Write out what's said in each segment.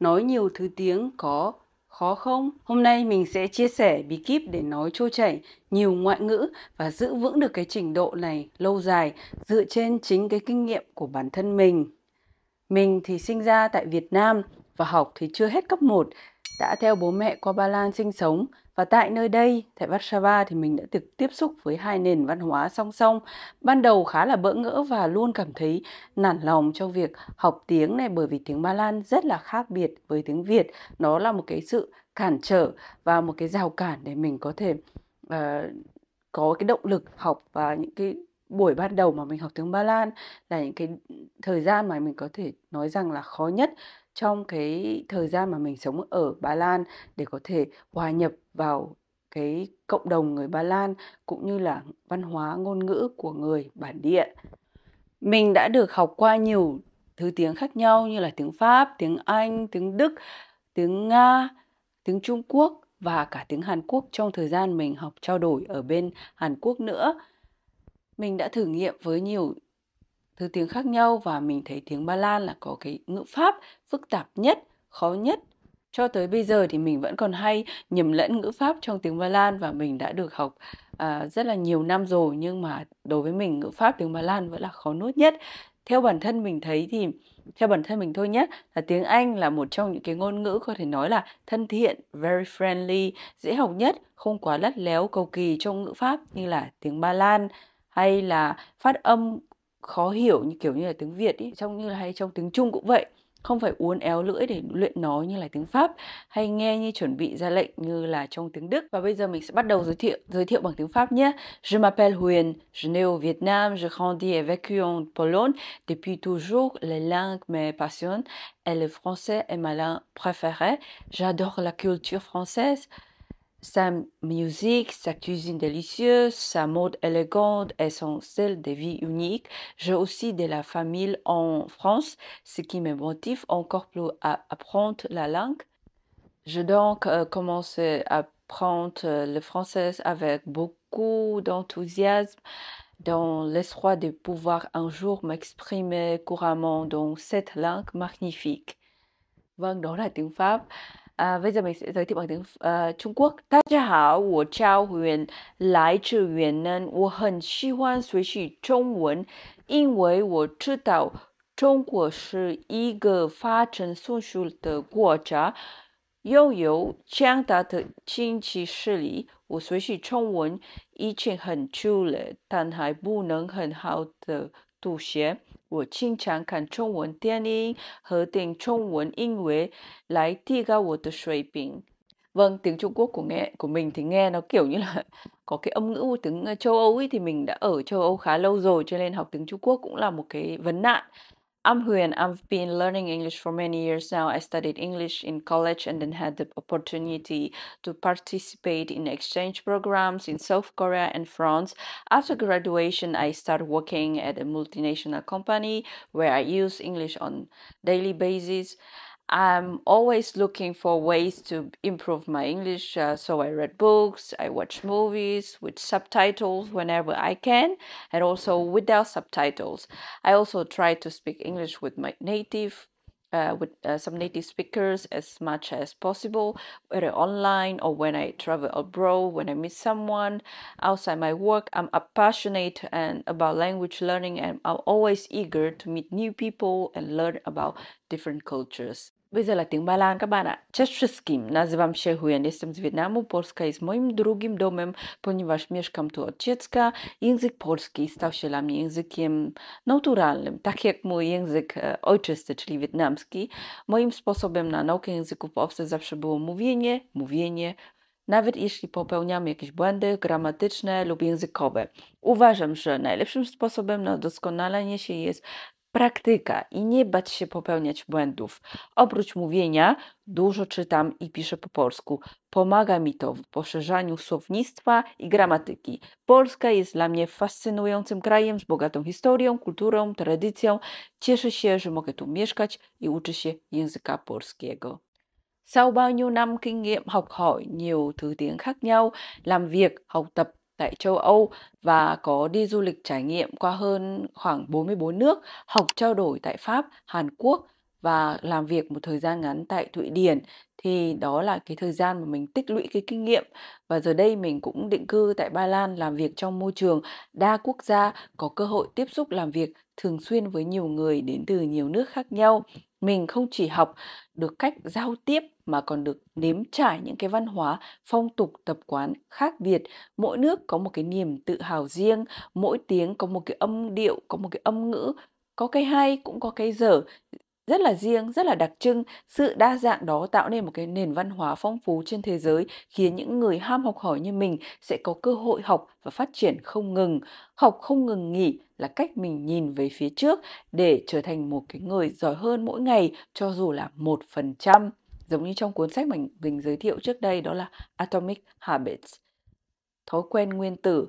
nói nhiều thứ tiếng có khó không? Hôm nay mình sẽ chia sẻ bí kíp để nói trôi chảy nhiều ngoại ngữ và giữ vững được cái trình độ này lâu dài dựa trên chính cái kinh nghiệm của bản thân mình. Mình thì sinh ra tại Việt Nam và học thì chưa hết cấp 1, đã theo bố mẹ qua Ba Lan sinh sống và tại nơi đây, tại Warsaw thì mình đã được tiếp xúc với hai nền văn hóa song song. Ban đầu khá là bỡ ngỡ và luôn cảm thấy nản lòng trong việc học tiếng này bởi vì tiếng Ba Lan rất là khác biệt với tiếng Việt. Nó là một cái sự cản trở và một cái rào cản để mình có thể uh, có cái động lực học và những cái buổi ban đầu mà mình học tiếng Ba Lan là những cái thời gian mà mình có thể nói rằng là khó nhất trong cái thời gian mà mình sống ở Ba Lan để có thể hòa nhập vào cái cộng đồng người Ba Lan cũng như là văn hóa ngôn ngữ của người bản địa. Mình đã được học qua nhiều thứ tiếng khác nhau như là tiếng Pháp, tiếng Anh, tiếng Đức, tiếng Nga, tiếng Trung Quốc và cả tiếng Hàn Quốc trong thời gian mình học trao đổi ở bên Hàn Quốc nữa. Mình đã thử nghiệm với nhiều thứ tiếng khác nhau và mình thấy tiếng Ba Lan là có cái ngữ pháp phức tạp nhất, khó nhất. Cho tới bây giờ thì mình vẫn còn hay nhầm lẫn ngữ pháp trong tiếng Ba Lan và mình đã được học à, rất là nhiều năm rồi nhưng mà đối với mình ngữ pháp tiếng Ba Lan vẫn là khó nuốt nhất. Theo bản thân mình thấy thì theo bản thân mình thôi nhé là tiếng Anh là một trong những cái ngôn ngữ có thể nói là thân thiện, very friendly, dễ học nhất, không quá lắt léo cầu kỳ trong ngữ pháp như là tiếng Ba Lan hay là phát âm khó hiểu như kiểu như là tiếng Việt ý, trong như là hay trong tiếng Trung cũng vậy không phải uốn éo lưỡi để luyện nói như là tiếng Pháp hay nghe như chuẩn bị ra lệnh như là trong tiếng Đức. Và bây giờ mình sẽ bắt đầu giới thiệu giới thiệu bằng tiếng Pháp nhé. Je m'appelle Huyền, je nais au Vietnam, je grandis et vécu en Pologne. Depuis toujours, les langues me passionnent et le français est ma langue préférée. J'adore la culture française. Sa musique, sa cuisine délicieuse, sa mode élégante et son style de vie unique. J'ai aussi de la famille en France, ce qui me motive encore plus à apprendre la langue. J'ai donc euh, commencé à apprendre euh, le français avec beaucoup d'enthousiasme dans l'espoir de pouvoir un jour m'exprimer couramment dans cette langue magnifique. 啊，bây giờ mình sẽ giới thiệu bằng tiếng Trung Quốc。大家好，我叫 Huyền，来自越南。我很喜欢学习中文，因为我知道中国是一个发展迅速的国家，拥有强大的经济实力。我学习中文已经很久了，但还不能很好的读写。我经常看中文电影和听中文音乐来提高我的水平。Vâng, tiếng Trung Quốc của nghe của mình thì nghe nó kiểu như là có cái âm ngữ của tiếng ờ, châu Âu ấy thì mình đã ở châu Âu khá lâu rồi cho nên học tiếng Trung Quốc cũng là một cái vấn nạn. I'm Huyen. I've been learning English for many years now. I studied English in college and then had the opportunity to participate in exchange programs in South Korea and France. After graduation, I started working at a multinational company where I use English on daily basis. I'm always looking for ways to improve my English. Uh, so I read books, I watch movies with subtitles whenever I can, and also without subtitles. I also try to speak English with my native. Uh, with uh, some native speakers as much as possible, whether online or when I travel abroad, when I meet someone outside my work. I'm passionate and about language learning, and I'm always eager to meet new people and learn about different cultures. Bây giờ là tiếng Ba Lan các bạn ạ. Cześć wszystkim, nazywam się Huyen, jestem z Wietnamu. Polska jest moim drugim domem, ponieważ mieszkam tu od dziecka. Język polski stał się dla mnie językiem naturalnym, tak jak mój język e, ojczysty, czyli wietnamski. Moim sposobem na naukę języków obcych zawsze było mówienie, mówienie, nawet jeśli popełniamy jakieś błędy gramatyczne lub językowe. Uważam, że najlepszym sposobem na doskonalenie się jest praktyka i nie bać się popełniać błędów. Oprócz mówienia, dużo czytam i piszę po polsku. Pomaga mi to w poszerzaniu słownictwa i gramatyki. Polska jest dla mnie fascynującym krajem z bogatą historią, kulturą, tradycją. Cieszę się, że mogę tu mieszkać i uczyć się języka polskiego. Sau bao nhiêu kinh nghiệm học hỏi nhiều thứ tiếng khác nhau, làm việc, học tập tại châu Âu và có đi du lịch trải nghiệm qua hơn khoảng 44 nước, học trao đổi tại Pháp, Hàn Quốc và làm việc một thời gian ngắn tại Thụy Điển thì đó là cái thời gian mà mình tích lũy cái kinh nghiệm và giờ đây mình cũng định cư tại Ba Lan làm việc trong môi trường đa quốc gia có cơ hội tiếp xúc làm việc thường xuyên với nhiều người đến từ nhiều nước khác nhau mình không chỉ học được cách giao tiếp mà còn được nếm trải những cái văn hóa, phong tục, tập quán khác biệt. Mỗi nước có một cái niềm tự hào riêng, mỗi tiếng có một cái âm điệu, có một cái âm ngữ, có cái hay cũng có cái dở, rất là riêng, rất là đặc trưng. Sự đa dạng đó tạo nên một cái nền văn hóa phong phú trên thế giới, khiến những người ham học hỏi như mình sẽ có cơ hội học và phát triển không ngừng. Học không ngừng nghỉ là cách mình nhìn về phía trước để trở thành một cái người giỏi hơn mỗi ngày cho dù là một phần trăm. Giống như trong cuốn sách mình, mình giới thiệu trước đây đó là Atomic Habits, thói quen nguyên tử.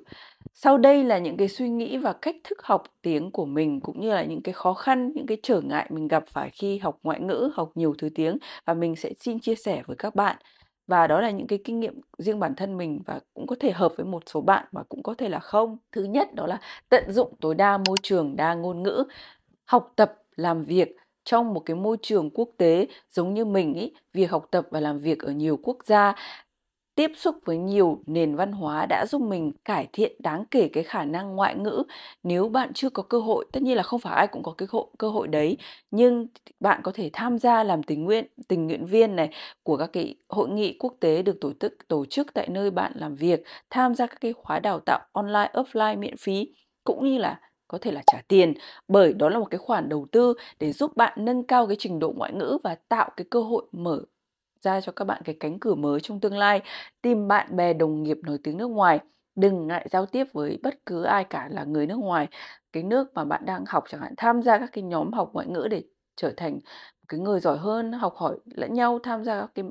Sau đây là những cái suy nghĩ và cách thức học tiếng của mình cũng như là những cái khó khăn, những cái trở ngại mình gặp phải khi học ngoại ngữ, học nhiều thứ tiếng và mình sẽ xin chia sẻ với các bạn. Và đó là những cái kinh nghiệm riêng bản thân mình và cũng có thể hợp với một số bạn mà cũng có thể là không. Thứ nhất đó là tận dụng tối đa môi trường đa ngôn ngữ, học tập, làm việc trong một cái môi trường quốc tế giống như mình ý, việc học tập và làm việc ở nhiều quốc gia tiếp xúc với nhiều nền văn hóa đã giúp mình cải thiện đáng kể cái khả năng ngoại ngữ nếu bạn chưa có cơ hội tất nhiên là không phải ai cũng có cái hộ, cơ hội đấy nhưng bạn có thể tham gia làm tình nguyện tình nguyện viên này của các cái hội nghị quốc tế được tổ chức tổ chức tại nơi bạn làm việc tham gia các cái khóa đào tạo online offline miễn phí cũng như là có thể là trả tiền bởi đó là một cái khoản đầu tư để giúp bạn nâng cao cái trình độ ngoại ngữ và tạo cái cơ hội mở ra cho các bạn cái cánh cửa mới trong tương lai tìm bạn bè đồng nghiệp nổi tiếng nước ngoài đừng ngại giao tiếp với bất cứ ai cả là người nước ngoài cái nước mà bạn đang học chẳng hạn tham gia các cái nhóm học ngoại ngữ để trở thành cái người giỏi hơn học hỏi lẫn nhau tham gia các cái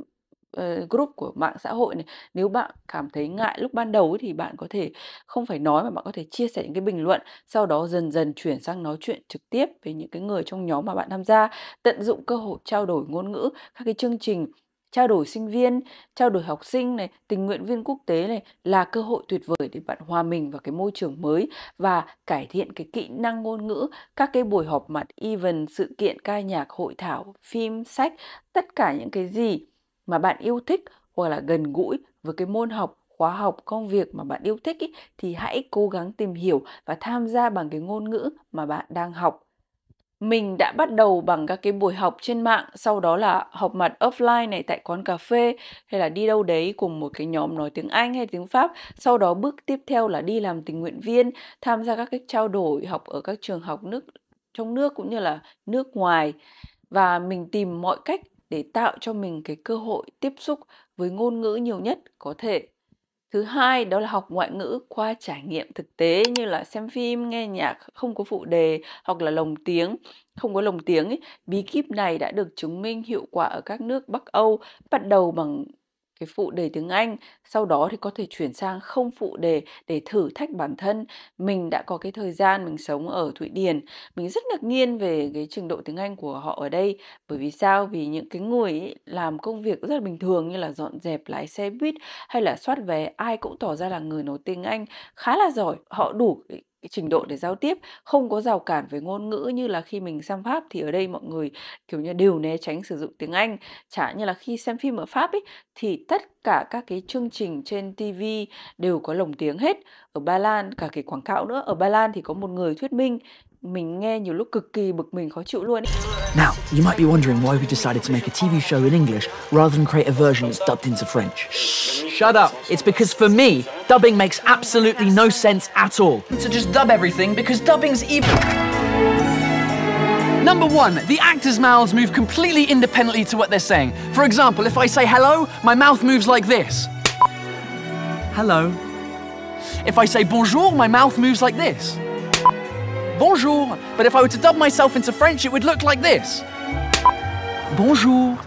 uh, group của mạng xã hội này nếu bạn cảm thấy ngại lúc ban đầu ấy, thì bạn có thể không phải nói mà bạn có thể chia sẻ những cái bình luận sau đó dần dần chuyển sang nói chuyện trực tiếp với những cái người trong nhóm mà bạn tham gia tận dụng cơ hội trao đổi ngôn ngữ các cái chương trình trao đổi sinh viên, trao đổi học sinh này, tình nguyện viên quốc tế này là cơ hội tuyệt vời để bạn hòa mình vào cái môi trường mới và cải thiện cái kỹ năng ngôn ngữ, các cái buổi họp mặt event, sự kiện ca nhạc, hội thảo, phim, sách, tất cả những cái gì mà bạn yêu thích hoặc là gần gũi với cái môn học khóa học công việc mà bạn yêu thích ý, thì hãy cố gắng tìm hiểu và tham gia bằng cái ngôn ngữ mà bạn đang học mình đã bắt đầu bằng các cái buổi học trên mạng sau đó là học mặt offline này tại quán cà phê hay là đi đâu đấy cùng một cái nhóm nói tiếng anh hay tiếng pháp sau đó bước tiếp theo là đi làm tình nguyện viên tham gia các cái trao đổi học ở các trường học nước trong nước cũng như là nước ngoài và mình tìm mọi cách để tạo cho mình cái cơ hội tiếp xúc với ngôn ngữ nhiều nhất có thể thứ hai đó là học ngoại ngữ qua trải nghiệm thực tế như là xem phim nghe nhạc không có phụ đề hoặc là lồng tiếng không có lồng tiếng ấy, bí kíp này đã được chứng minh hiệu quả ở các nước bắc âu bắt đầu bằng cái phụ đề tiếng Anh, sau đó thì có thể chuyển sang không phụ đề để thử thách bản thân. Mình đã có cái thời gian mình sống ở Thụy Điển, mình rất ngạc nhiên về cái trình độ tiếng Anh của họ ở đây. Bởi vì sao? Vì những cái người ấy làm công việc rất là bình thường như là dọn dẹp lái xe buýt hay là soát vé, ai cũng tỏ ra là người nói tiếng Anh khá là giỏi, họ đủ cái trình độ để giao tiếp không có rào cản về ngôn ngữ như là khi mình sang pháp thì ở đây mọi người kiểu như đều né tránh sử dụng tiếng anh chả như là khi xem phim ở pháp ấy thì tất cả các cái chương trình trên tv đều có lồng tiếng hết ở ba lan cả cái quảng cáo nữa ở ba lan thì có một người thuyết minh mình nghe nhiều lúc cực kỳ bực mình khó chịu luôn Now, you might be wondering why we decided to make a TV show in English rather than create a version that's dubbed into French. Shh, shut up. It's because for me, dubbing makes absolutely no sense at all. So just dub everything because dubbing's evil. Number one, the actors' mouths move completely independently to what they're saying. For example, if I say hello, my mouth moves like this. Hello. If I say bonjour, my mouth moves like this bonjour, but if I were to dub myself into French, it would look like this. Bonjour.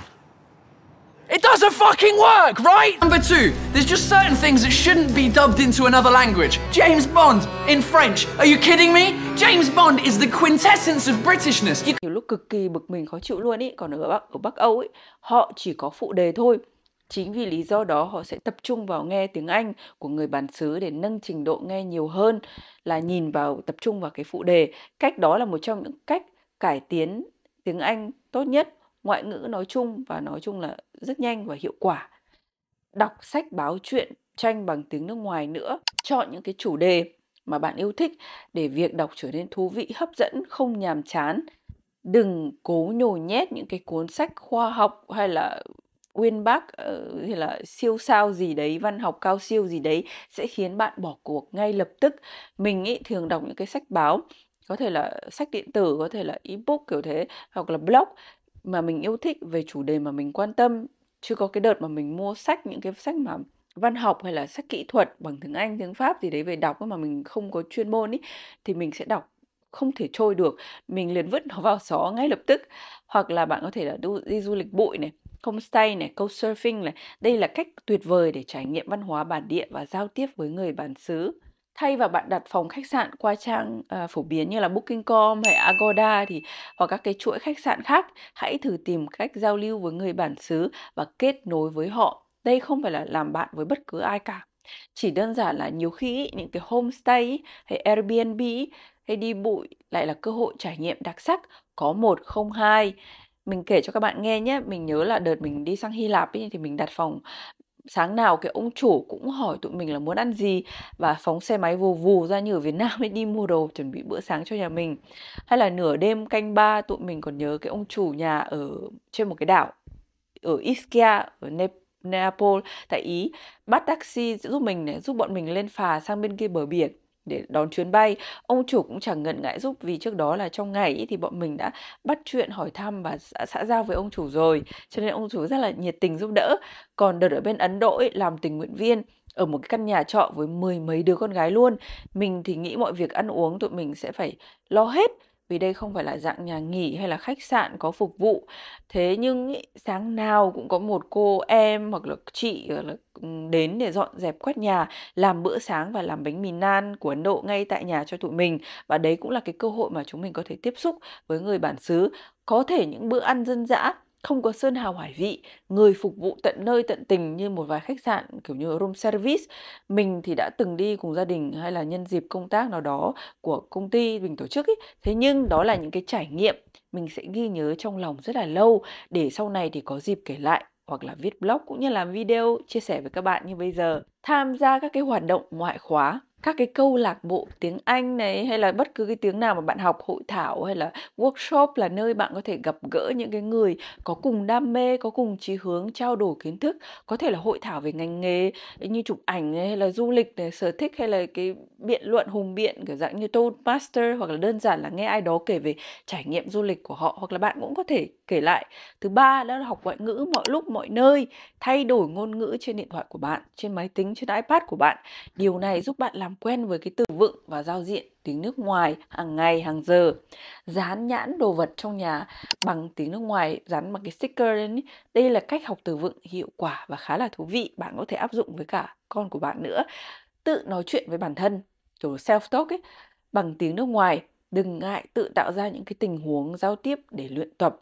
It doesn't fucking work, right? Number two, there's just certain things that shouldn't be dubbed into another language. James Bond in French. Are you kidding me? James Bond is the quintessence of Britishness. Nhiều lúc cực kỳ bực mình khó chịu luôn ý, còn ở Bắc, ở Bắc Âu ý, họ chỉ có phụ đề thôi. Chính vì lý do đó họ sẽ tập trung vào nghe tiếng Anh của người bản xứ để nâng trình độ nghe nhiều hơn là nhìn vào tập trung vào cái phụ đề. Cách đó là một trong những cách cải tiến tiếng Anh tốt nhất, ngoại ngữ nói chung và nói chung là rất nhanh và hiệu quả. Đọc sách báo chuyện tranh bằng tiếng nước ngoài nữa, chọn những cái chủ đề mà bạn yêu thích để việc đọc trở nên thú vị, hấp dẫn, không nhàm chán. Đừng cố nhồi nhét những cái cuốn sách khoa học hay là uyên bác uh, hay là siêu sao gì đấy văn học cao siêu gì đấy sẽ khiến bạn bỏ cuộc ngay lập tức mình ý, thường đọc những cái sách báo có thể là sách điện tử có thể là ebook kiểu thế hoặc là blog mà mình yêu thích về chủ đề mà mình quan tâm chưa có cái đợt mà mình mua sách những cái sách mà văn học hay là sách kỹ thuật bằng tiếng Anh, tiếng Pháp gì đấy về đọc mà mình không có chuyên môn ý thì mình sẽ đọc không thể trôi được, mình liền vứt nó vào xó ngay lập tức. Hoặc là bạn có thể là đi du lịch bụi này, homestay này, câu surfing này. Đây là cách tuyệt vời để trải nghiệm văn hóa bản địa và giao tiếp với người bản xứ. Thay vào bạn đặt phòng khách sạn qua trang à, phổ biến như là Booking.com hay Agoda thì hoặc các cái chuỗi khách sạn khác, hãy thử tìm cách giao lưu với người bản xứ và kết nối với họ. Đây không phải là làm bạn với bất cứ ai cả. Chỉ đơn giản là nhiều khi những cái homestay hay Airbnb hay đi bụi lại là cơ hội trải nghiệm đặc sắc có một không hai mình kể cho các bạn nghe nhé mình nhớ là đợt mình đi sang Hy Lạp ấy, thì mình đặt phòng sáng nào cái ông chủ cũng hỏi tụi mình là muốn ăn gì và phóng xe máy vù vù ra như ở Việt Nam ấy đi mua đồ chuẩn bị bữa sáng cho nhà mình hay là nửa đêm canh ba tụi mình còn nhớ cái ông chủ nhà ở trên một cái đảo ở Ischia ở Nepal Neapol tại Ý bắt taxi giúp mình này, giúp bọn mình lên phà sang bên kia bờ biển để đón chuyến bay. Ông chủ cũng chẳng ngần ngại giúp vì trước đó là trong ngày thì bọn mình đã bắt chuyện hỏi thăm và xã giao với ông chủ rồi. Cho nên ông chủ rất là nhiệt tình giúp đỡ. Còn đợt ở bên Ấn Độ ấy, làm tình nguyện viên ở một cái căn nhà trọ với mười mấy đứa con gái luôn. Mình thì nghĩ mọi việc ăn uống tụi mình sẽ phải lo hết vì đây không phải là dạng nhà nghỉ hay là khách sạn có phục vụ thế nhưng ý, sáng nào cũng có một cô em hoặc là chị hoặc ờ, là đến để dọn dẹp quét nhà làm bữa sáng và làm bánh mì nan của ấn độ ngay tại nhà cho tụi mình và đấy cũng là cái cơ hội mà chúng mình có thể tiếp xúc với người bản xứ có thể những bữa ăn dân dã không có sơn hào hải vị, người phục vụ tận nơi tận tình như một vài khách sạn kiểu như room service. Mình thì đã từng đi cùng gia đình hay là nhân dịp công tác nào đó của công ty mình tổ chức ấy. Thế nhưng đó là những cái trải nghiệm mình sẽ ghi nhớ trong lòng rất là lâu để sau này thì có dịp kể lại hoặc là viết blog cũng như làm video chia sẻ với các bạn như bây giờ. Tham gia các cái hoạt động ngoại khóa các cái câu lạc bộ tiếng Anh này hay là bất cứ cái tiếng nào mà bạn học hội thảo hay là workshop là nơi bạn có thể gặp gỡ những cái người có cùng đam mê, có cùng chí hướng trao đổi kiến thức, có thể là hội thảo về ngành nghề như chụp ảnh này, hay là du lịch này, sở thích hay là cái biện luận hùng biện kiểu dạng như Toastmaster hoặc là đơn giản là nghe ai đó kể về trải nghiệm du lịch của họ hoặc là bạn cũng có thể kể lại thứ ba đó là học ngoại ngữ mọi lúc mọi nơi thay đổi ngôn ngữ trên điện thoại của bạn trên máy tính trên ipad của bạn điều này giúp bạn làm quen với cái từ vựng và giao diện tiếng nước ngoài hàng ngày hàng giờ dán nhãn đồ vật trong nhà bằng tiếng nước ngoài dán bằng cái sticker lên đây là cách học từ vựng hiệu quả và khá là thú vị bạn có thể áp dụng với cả con của bạn nữa tự nói chuyện với bản thân kiểu self talk ấy bằng tiếng nước ngoài đừng ngại tự tạo ra những cái tình huống giao tiếp để luyện tập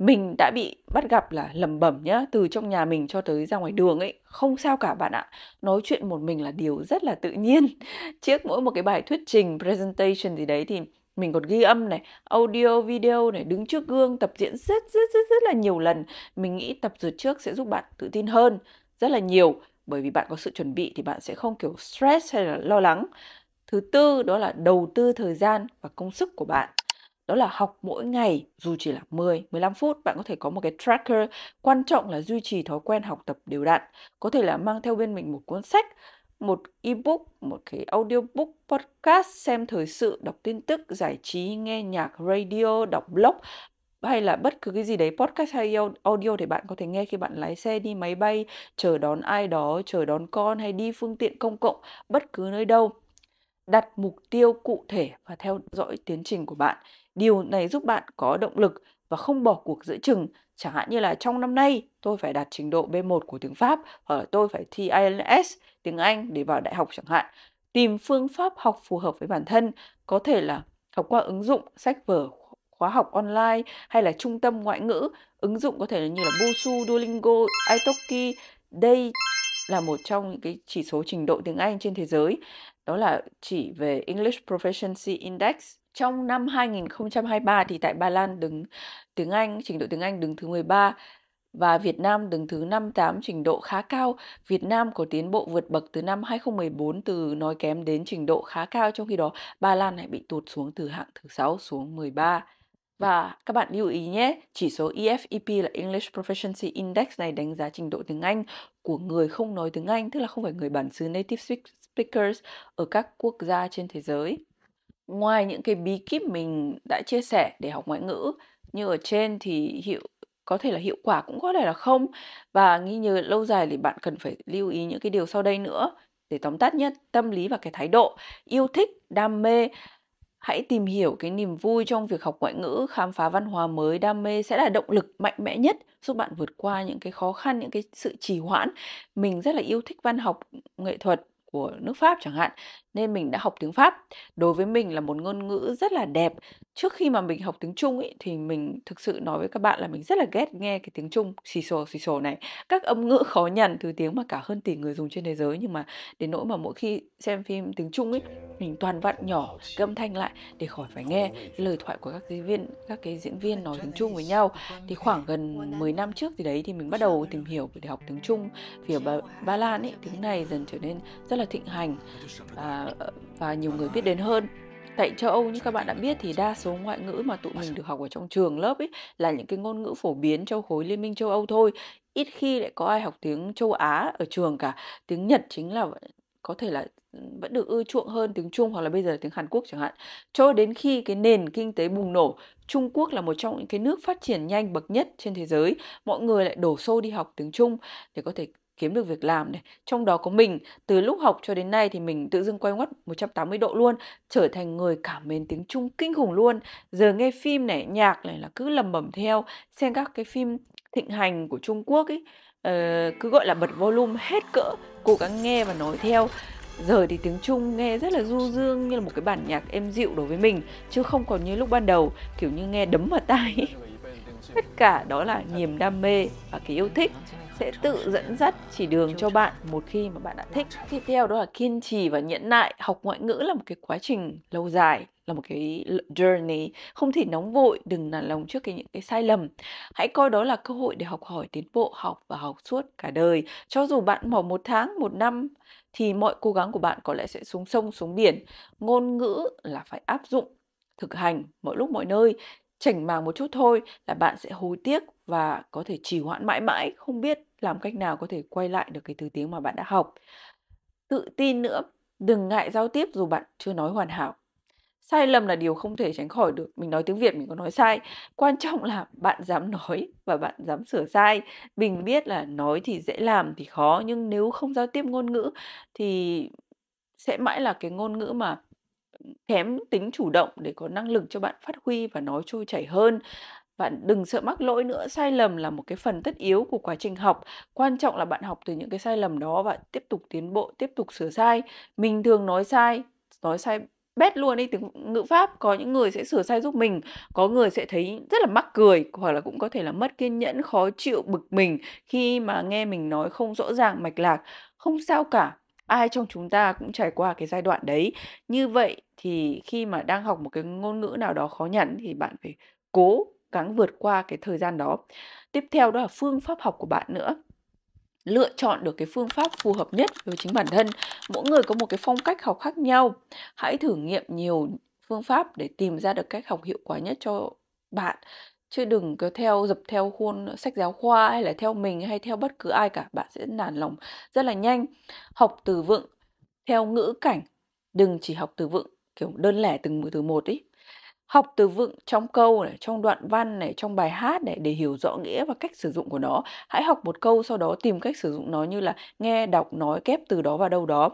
mình đã bị bắt gặp là lầm bẩm nhá từ trong nhà mình cho tới ra ngoài đường ấy không sao cả bạn ạ nói chuyện một mình là điều rất là tự nhiên trước mỗi một cái bài thuyết trình presentation gì đấy thì mình còn ghi âm này, audio, video này, đứng trước gương, tập diễn rất rất rất rất là nhiều lần. Mình nghĩ tập dượt trước sẽ giúp bạn tự tin hơn rất là nhiều bởi vì bạn có sự chuẩn bị thì bạn sẽ không kiểu stress hay là lo lắng. Thứ tư đó là đầu tư thời gian và công sức của bạn đó là học mỗi ngày dù chỉ là 10, 15 phút, bạn có thể có một cái tracker quan trọng là duy trì thói quen học tập đều đặn. Có thể là mang theo bên mình một cuốn sách, một ebook, một cái audiobook, podcast, xem thời sự, đọc tin tức, giải trí, nghe nhạc, radio, đọc blog, hay là bất cứ cái gì đấy podcast hay audio thì bạn có thể nghe khi bạn lái xe đi máy bay chờ đón ai đó chờ đón con hay đi phương tiện công cộng bất cứ nơi đâu đặt mục tiêu cụ thể và theo dõi tiến trình của bạn Điều này giúp bạn có động lực và không bỏ cuộc giữa chừng. Chẳng hạn như là trong năm nay tôi phải đạt trình độ B1 của tiếng Pháp hoặc là tôi phải thi IELTS tiếng Anh để vào đại học chẳng hạn. Tìm phương pháp học phù hợp với bản thân, có thể là học qua ứng dụng, sách vở, khóa học online hay là trung tâm ngoại ngữ. Ứng dụng có thể là như là Busuu, Duolingo, Italki. Đây là một trong những cái chỉ số trình độ tiếng Anh trên thế giới. Đó là chỉ về English Proficiency Index trong năm 2023 thì tại Ba Lan đứng tiếng Anh, trình độ tiếng Anh đứng thứ 13 và Việt Nam đứng thứ 58 trình độ khá cao. Việt Nam có tiến bộ vượt bậc từ năm 2014 từ nói kém đến trình độ khá cao, trong khi đó Ba Lan lại bị tụt xuống từ hạng thứ 6 xuống 13. Và các bạn lưu ý nhé, chỉ số EFEP là English Proficiency Index này đánh giá trình độ tiếng Anh của người không nói tiếng Anh, tức là không phải người bản xứ native speakers ở các quốc gia trên thế giới ngoài những cái bí kíp mình đã chia sẻ để học ngoại ngữ như ở trên thì hiệu có thể là hiệu quả cũng có thể là không và nghi nhờ lâu dài thì bạn cần phải lưu ý những cái điều sau đây nữa để tóm tắt nhất tâm lý và cái thái độ yêu thích đam mê hãy tìm hiểu cái niềm vui trong việc học ngoại ngữ khám phá văn hóa mới đam mê sẽ là động lực mạnh mẽ nhất giúp bạn vượt qua những cái khó khăn những cái sự trì hoãn mình rất là yêu thích văn học nghệ thuật của nước Pháp chẳng hạn, nên mình đã học tiếng Pháp. Đối với mình là một ngôn ngữ rất là đẹp trước khi mà mình học tiếng Trung ấy thì mình thực sự nói với các bạn là mình rất là ghét nghe cái tiếng Trung xì xồ xì xồ này, các âm ngữ khó nhằn từ tiếng mà cả hơn tỷ người dùng trên thế giới nhưng mà đến nỗi mà mỗi khi xem phim tiếng Trung ấy mình toàn vặn nhỏ cái âm thanh lại để khỏi phải nghe cái lời thoại của các diễn viên các cái diễn viên nói tiếng Trung với nhau. Thì khoảng gần 10 năm trước thì đấy thì mình bắt đầu tìm hiểu để học tiếng Trung vì ở ba, ba Lan ấy tiếng này dần trở nên rất là thịnh hành à, và nhiều người biết đến hơn tại châu Âu như các bạn đã biết thì đa số ngoại ngữ mà tụi mình được học ở trong trường lớp ấy là những cái ngôn ngữ phổ biến trong khối Liên minh châu Âu thôi. Ít khi lại có ai học tiếng châu Á ở trường cả. Tiếng Nhật chính là có thể là ừ, vẫn được ưa chuộng hơn tiếng Trung hoặc là bây giờ là tiếng Hàn Quốc chẳng hạn. Cho đến khi cái nền kinh tế bùng nổ, Trung Quốc là một trong những cái nước phát triển nhanh bậc nhất trên thế giới, mọi người lại đổ xô đi học tiếng Trung để có thể kiếm được việc làm này trong đó có mình từ lúc học cho đến nay thì mình tự dưng quay ngoắt 180 độ luôn trở thành người cảm mến tiếng Trung kinh khủng luôn giờ nghe phim này nhạc này là cứ lầm bẩm theo xem các cái phim thịnh hành của Trung Quốc ấy uh, cứ gọi là bật volume hết cỡ cố gắng nghe và nói theo giờ thì tiếng Trung nghe rất là du dương như là một cái bản nhạc êm dịu đối với mình chứ không còn như lúc ban đầu kiểu như nghe đấm vào tai tất cả đó là niềm đam mê và cái yêu thích sẽ tự dẫn dắt chỉ đường cho bạn một khi mà bạn đã thích tiếp theo đó là kiên trì và nhẫn nại học ngoại ngữ là một cái quá trình lâu dài là một cái journey không thể nóng vội đừng nản lòng trước cái những cái sai lầm hãy coi đó là cơ hội để học hỏi tiến bộ học và học suốt cả đời cho dù bạn bỏ một tháng một năm thì mọi cố gắng của bạn có lẽ sẽ xuống sông xuống biển ngôn ngữ là phải áp dụng thực hành mọi lúc mọi nơi chảnh màng một chút thôi là bạn sẽ hối tiếc và có thể trì hoãn mãi mãi không biết làm cách nào có thể quay lại được cái thứ tiếng mà bạn đã học tự tin nữa đừng ngại giao tiếp dù bạn chưa nói hoàn hảo sai lầm là điều không thể tránh khỏi được mình nói tiếng việt mình có nói sai quan trọng là bạn dám nói và bạn dám sửa sai mình biết là nói thì dễ làm thì khó nhưng nếu không giao tiếp ngôn ngữ thì sẽ mãi là cái ngôn ngữ mà kém tính chủ động để có năng lực cho bạn phát huy và nói trôi chảy hơn bạn đừng sợ mắc lỗi nữa sai lầm là một cái phần tất yếu của quá trình học quan trọng là bạn học từ những cái sai lầm đó và tiếp tục tiến bộ tiếp tục sửa sai mình thường nói sai nói sai bét luôn đi tiếng ngữ pháp có những người sẽ sửa sai giúp mình có người sẽ thấy rất là mắc cười hoặc là cũng có thể là mất kiên nhẫn khó chịu bực mình khi mà nghe mình nói không rõ ràng mạch lạc không sao cả ai trong chúng ta cũng trải qua cái giai đoạn đấy như vậy thì khi mà đang học một cái ngôn ngữ nào đó khó nhằn thì bạn phải cố gắng vượt qua cái thời gian đó tiếp theo đó là phương pháp học của bạn nữa lựa chọn được cái phương pháp phù hợp nhất với chính bản thân mỗi người có một cái phong cách học khác nhau hãy thử nghiệm nhiều phương pháp để tìm ra được cách học hiệu quả nhất cho bạn chứ đừng cứ theo dập theo khuôn sách giáo khoa hay là theo mình hay theo bất cứ ai cả bạn sẽ nản lòng rất là nhanh học từ vựng theo ngữ cảnh đừng chỉ học từ vựng kiểu đơn lẻ từng từ một ý học từ vựng trong câu này, trong đoạn văn này, trong bài hát này để hiểu rõ nghĩa và cách sử dụng của nó. Hãy học một câu sau đó tìm cách sử dụng nó như là nghe, đọc, nói, kép từ đó vào đâu đó.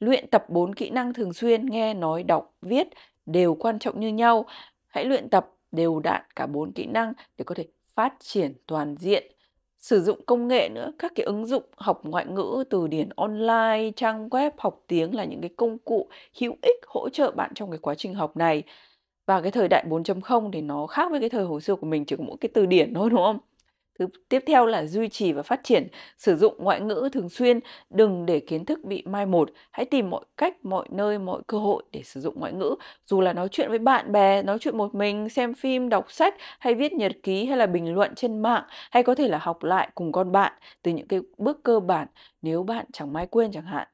Luyện tập 4 kỹ năng thường xuyên nghe, nói, đọc, viết đều quan trọng như nhau. Hãy luyện tập đều đặn cả 4 kỹ năng để có thể phát triển toàn diện sử dụng công nghệ nữa các cái ứng dụng học ngoại ngữ từ điển online trang web học tiếng là những cái công cụ hữu ích hỗ trợ bạn trong cái quá trình học này và cái thời đại 4.0 thì nó khác với cái thời hồi xưa của mình chỉ có mỗi cái từ điển thôi đúng không Thứ tiếp theo là duy trì và phát triển, sử dụng ngoại ngữ thường xuyên, đừng để kiến thức bị mai một, hãy tìm mọi cách, mọi nơi, mọi cơ hội để sử dụng ngoại ngữ, dù là nói chuyện với bạn bè, nói chuyện một mình, xem phim, đọc sách hay viết nhật ký hay là bình luận trên mạng hay có thể là học lại cùng con bạn từ những cái bước cơ bản nếu bạn chẳng may quên chẳng hạn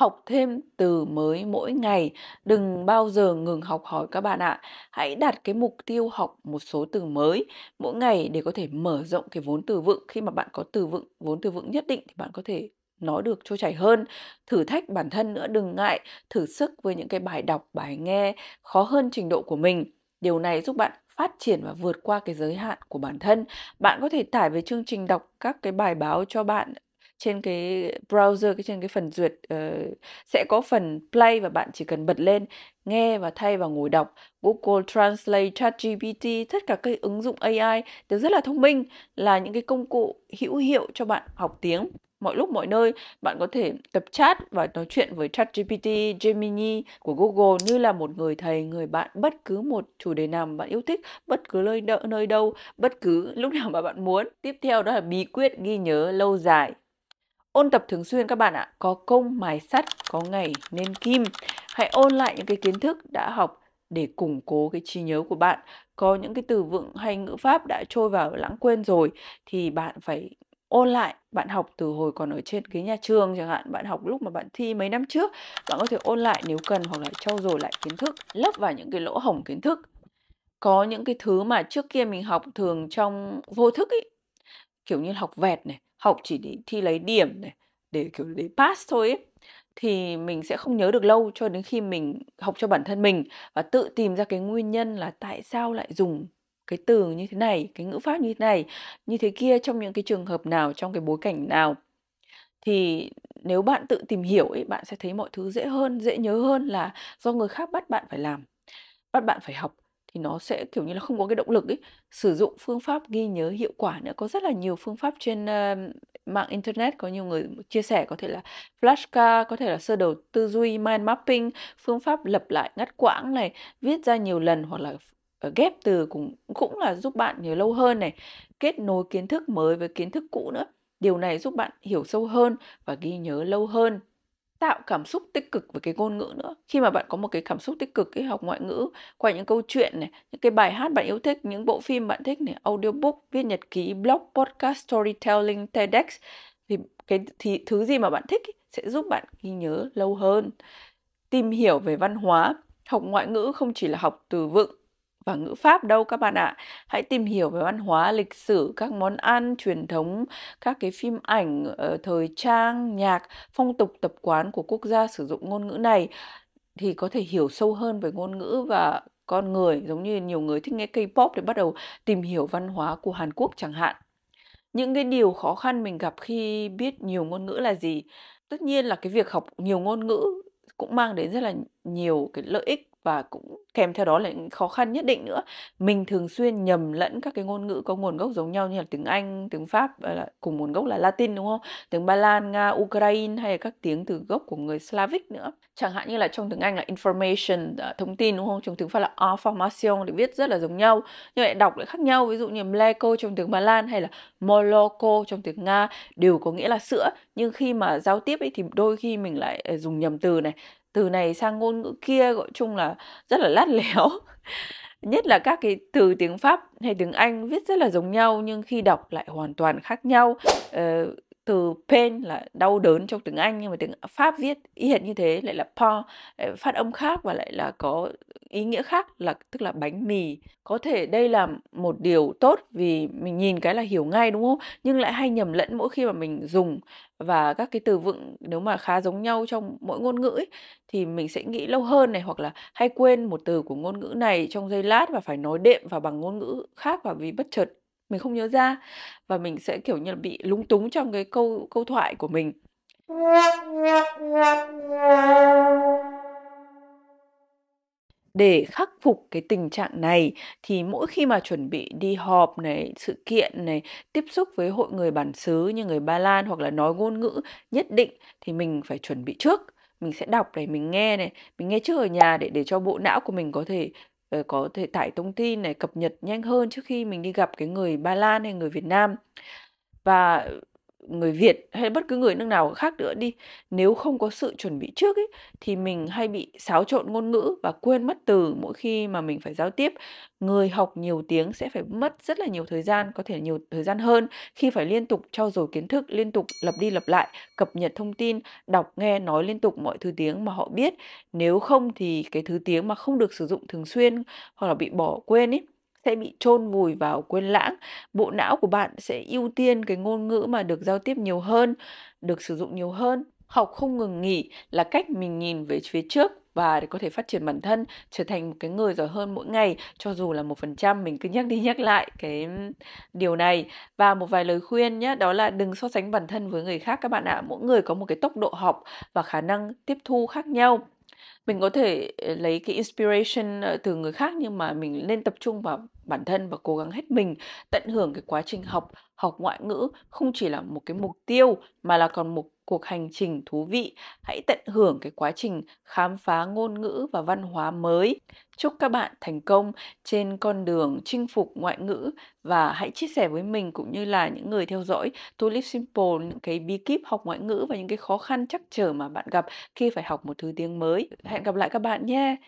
học thêm từ mới mỗi ngày, đừng bao giờ ngừng học hỏi các bạn ạ. Hãy đặt cái mục tiêu học một số từ mới mỗi ngày để có thể mở rộng cái vốn từ vựng. Khi mà bạn có từ vựng, vốn từ vựng nhất định thì bạn có thể nói được trôi chảy hơn thử thách bản thân nữa đừng ngại thử sức với những cái bài đọc bài nghe khó hơn trình độ của mình điều này giúp bạn phát triển và vượt qua cái giới hạn của bản thân bạn có thể tải về chương trình đọc các cái bài báo cho bạn trên cái browser cái trên cái phần duyệt uh, sẽ có phần play và bạn chỉ cần bật lên nghe và thay vào ngồi đọc Google Translate, ChatGPT, tất cả các ứng dụng AI đều rất là thông minh là những cái công cụ hữu hiệu cho bạn học tiếng mọi lúc mọi nơi bạn có thể tập chat và nói chuyện với ChatGPT, Gemini của Google như là một người thầy, người bạn bất cứ một chủ đề nào mà bạn yêu thích, bất cứ nơi đâu, nơi đâu, bất cứ lúc nào mà bạn muốn. Tiếp theo đó là bí quyết ghi nhớ lâu dài Ôn tập thường xuyên các bạn ạ, có công mài sắt, có ngày nên kim. Hãy ôn lại những cái kiến thức đã học để củng cố cái trí nhớ của bạn. Có những cái từ vựng hay ngữ pháp đã trôi vào lãng quên rồi thì bạn phải ôn lại bạn học từ hồi còn ở trên ghế nhà trường chẳng hạn bạn học lúc mà bạn thi mấy năm trước bạn có thể ôn lại nếu cần hoặc là trau dồi lại kiến thức lấp vào những cái lỗ hổng kiến thức có những cái thứ mà trước kia mình học thường trong vô thức ý kiểu như học vẹt này học chỉ để thi lấy điểm này để kiểu để pass thôi ấy, thì mình sẽ không nhớ được lâu cho đến khi mình học cho bản thân mình và tự tìm ra cái nguyên nhân là tại sao lại dùng cái từ như thế này, cái ngữ pháp như thế này, như thế kia trong những cái trường hợp nào, trong cái bối cảnh nào. Thì nếu bạn tự tìm hiểu ấy, bạn sẽ thấy mọi thứ dễ hơn, dễ nhớ hơn là do người khác bắt bạn phải làm, bắt bạn phải học thì nó sẽ kiểu như là không có cái động lực ấy sử dụng phương pháp ghi nhớ hiệu quả nữa có rất là nhiều phương pháp trên uh, mạng internet có nhiều người chia sẻ có thể là flashcard có thể là sơ đồ tư duy mind mapping phương pháp lập lại ngắt quãng này viết ra nhiều lần hoặc là ờ, ghép từ cũng cũng là giúp bạn nhớ lâu hơn này kết nối kiến thức mới với kiến thức cũ nữa điều này giúp bạn hiểu sâu hơn và ghi nhớ lâu hơn tạo cảm xúc tích cực với cái ngôn ngữ nữa khi mà bạn có một cái cảm xúc tích cực cái học ngoại ngữ qua những câu chuyện này những cái bài hát bạn yêu thích những bộ phim bạn thích này audiobook viết nhật ký blog podcast storytelling TEDx thì cái thì thứ gì mà bạn thích ý, sẽ giúp bạn ghi nhớ lâu hơn tìm hiểu về văn hóa học ngoại ngữ không chỉ là học từ vựng và ngữ pháp đâu các bạn ạ. Hãy tìm hiểu về văn hóa, lịch sử, các món ăn, truyền thống, các cái phim ảnh, ờ, thời trang, nhạc, phong tục tập quán của quốc gia sử dụng ngôn ngữ này thì có thể hiểu sâu hơn về ngôn ngữ và con người giống như nhiều người thích nghe K-pop để bắt đầu tìm hiểu văn hóa của Hàn Quốc chẳng hạn. Những cái điều khó khăn mình gặp khi biết nhiều ngôn ngữ là gì? Tất nhiên là cái việc học nhiều ngôn ngữ cũng mang đến rất là nhiều cái lợi ích và cũng kèm theo đó là những khó khăn nhất định nữa mình thường xuyên nhầm lẫn các cái ngôn ngữ có nguồn gốc giống nhau như là tiếng Anh tiếng Pháp cùng nguồn gốc là Latin đúng không tiếng Ba Lan Nga Ukraine hay là các tiếng từ gốc của người Slavic nữa chẳng hạn như là trong tiếng Anh là information à, thông tin đúng không trong tiếng Pháp là information thì viết rất là giống nhau nhưng lại đọc lại khác nhau ví dụ như mleko trong tiếng Ba Lan hay là moloko trong tiếng Nga đều có nghĩa là sữa nhưng khi mà giao tiếp ấy thì đôi khi mình lại à, dùng nhầm từ này từ này sang ngôn ngữ kia gọi chung là rất là lát léo nhất là các cái từ tiếng pháp hay tiếng anh viết rất là giống nhau nhưng khi đọc lại hoàn toàn khác nhau uh, từ pain là đau đớn trong tiếng Anh nhưng mà tiếng Pháp viết y hệt như thế lại là po phát âm khác và lại là có ý nghĩa khác là tức là bánh mì có thể đây là một điều tốt vì mình nhìn cái là hiểu ngay đúng không nhưng lại hay nhầm lẫn mỗi khi mà mình dùng và các cái từ vựng nếu mà khá giống nhau trong mỗi ngôn ngữ ấy, thì mình sẽ nghĩ lâu hơn này hoặc là hay quên một từ của ngôn ngữ này trong giây lát và phải nói đệm vào bằng ngôn ngữ khác và vì bất chợt mình không nhớ ra và mình sẽ kiểu như là bị lúng túng trong cái câu câu thoại của mình để khắc phục cái tình trạng này thì mỗi khi mà chuẩn bị đi họp này, sự kiện này, tiếp xúc với hội người bản xứ như người Ba Lan hoặc là nói ngôn ngữ nhất định thì mình phải chuẩn bị trước. Mình sẽ đọc này, mình nghe này, mình nghe trước ở nhà để để cho bộ não của mình có thể Ờ, có thể tải thông tin này cập nhật nhanh hơn trước khi mình đi gặp cái người Ba Lan hay người Việt Nam và người Việt hay bất cứ người nước nào khác nữa đi nếu không có sự chuẩn bị trước ấy, thì mình hay bị xáo trộn ngôn ngữ và quên mất từ mỗi khi mà mình phải giao tiếp người học nhiều tiếng sẽ phải mất rất là nhiều thời gian có thể nhiều thời gian hơn khi phải liên tục trau dồi kiến thức liên tục lập đi lập lại cập nhật thông tin đọc nghe nói liên tục mọi thứ tiếng mà họ biết nếu không thì cái thứ tiếng mà không được sử dụng thường xuyên hoặc là bị bỏ quên ấy sẽ bị chôn vùi vào quên lãng bộ não của bạn sẽ ưu tiên cái ngôn ngữ mà được giao tiếp nhiều hơn được sử dụng nhiều hơn học không ngừng nghỉ là cách mình nhìn về phía trước và để có thể phát triển bản thân trở thành một cái người giỏi hơn mỗi ngày cho dù là một phần trăm mình cứ nhắc đi nhắc lại cái điều này và một vài lời khuyên nhé đó là đừng so sánh bản thân với người khác các bạn ạ à. mỗi người có một cái tốc độ học và khả năng tiếp thu khác nhau mình có thể ờ, lấy cái inspiration ờ, từ người khác nhưng mà mình nên tập trung vào bản thân và cố gắng hết mình tận hưởng cái quá trình học học ngoại ngữ không chỉ là một cái mục tiêu mà là còn một cuộc hành trình thú vị. Hãy tận hưởng cái quá trình khám phá ngôn ngữ và văn hóa mới. Chúc các bạn thành công trên con đường chinh phục ngoại ngữ và hãy chia sẻ với mình cũng như là những người theo dõi Tulip Simple những cái bí kíp học ngoại ngữ và những cái khó khăn chắc trở mà bạn gặp khi phải học một thứ tiếng mới. Hẹn gặp lại các bạn nhé!